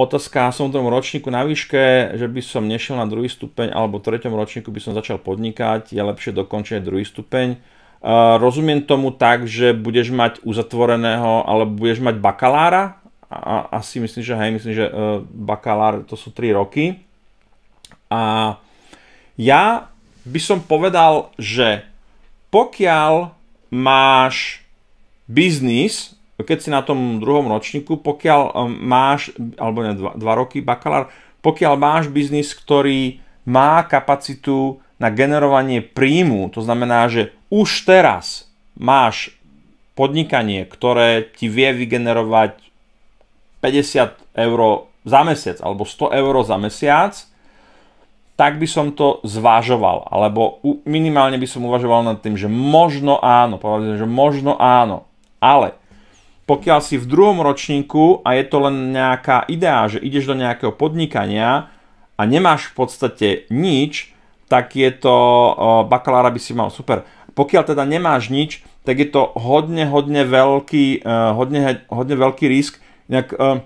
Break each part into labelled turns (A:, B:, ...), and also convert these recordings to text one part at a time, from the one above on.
A: Otázka, som v tom ročníku na výške, že by som nešiel na druhý stupeň, alebo v treťom ročníku by som začal podnikať, je lepšie dokončiť druhý stupeň. Uh, rozumiem tomu tak, že budeš mať uzatvoreného, alebo budeš mať bakalára, a, asi myslím, že hej, myslím, že uh, bakalár to sú 3 roky. A ja by som povedal, že pokiaľ máš biznis, No keď si na tom druhom ročníku, pokiaľ eh, máš, alebo ne, dva, dva roky bakalár, pokiaľ máš biznis, ktorý má kapacitu na generovanie príjmu, to znamená, že už teraz máš podnikanie, ktoré ti vie vygenerovať 50 eur za mesiac alebo 100 eur za mesiac, tak by som to zvážoval. Alebo minimálne by som uvažoval nad tým, že možno áno, povedzme, že možno áno. Ale pokiaľ si v druhom ročníku a je to len nejaká ideá, že ideš do nejakého podnikania a nemáš v podstate nič, tak je to, bakalára by si mal super. Pokiaľ teda nemáš nič, tak je to hodne, hodne veľký, e, hodne, hodne veľký risk. Inak, e,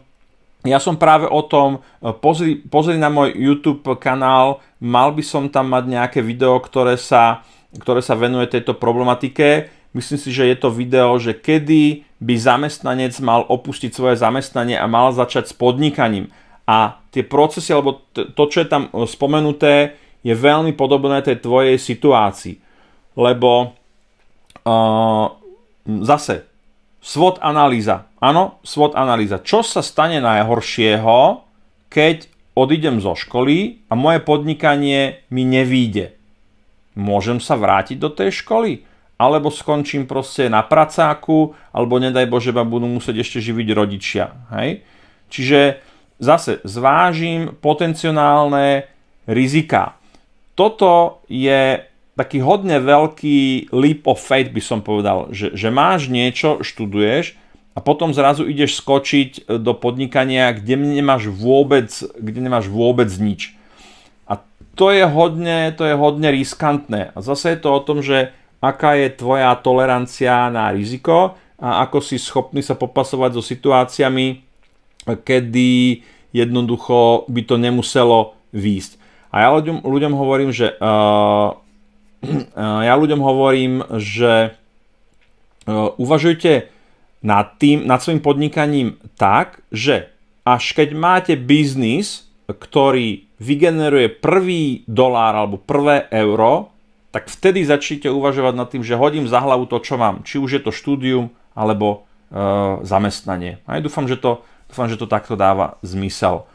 A: ja som práve o tom, e, pozri, pozri na môj YouTube kanál, mal by som tam mať nejaké video, ktoré sa, ktoré sa venuje tejto problematike. Myslím si, že je to video, že kedy by zamestnanec mal opustiť svoje zamestnanie a mal začať s podnikaním. A tie procesy, alebo to, čo je tam e, spomenuté, je veľmi podobné tej tvojej situácii. Lebo uh, zase, svod analýza. Áno, svod analýza. Čo sa stane najhoršieho, keď odídem zo školy a moje podnikanie mi nevíde? Môžem sa vrátiť do tej školy? alebo skončím proste na pracáku, alebo nedaj Bože, ma budú musieť ešte živiť rodičia. Hej? Čiže zase zvážim potenciálne rizika. Toto je taký hodne veľký leap of faith, by som povedal, že, že máš niečo, študuješ a potom zrazu ideš skočiť do podnikania, kde nemáš vôbec, kde nemáš vôbec nič. A to je hodne, to je hodne riskantné. A zase je to o tom, že aká je tvoja tolerancia na riziko a ako si schopný sa popasovať so situáciami, kedy jednoducho by to nemuselo výjsť. A ja ľuďom, ľuďom hovorím, že uh, ja ľuďom hovorím, že uh, uvažujte nad tým, nad svojim podnikaním tak, že až keď máte biznis, ktorý vygeneruje prvý dolár alebo prvé euro, tak vtedy začnite uvažovať nad tým, že hodím za hlavu to, čo mám. Či už je to štúdium, alebo e, zamestnanie. A dúfam, že to, dúfam, že to takto dáva zmysel.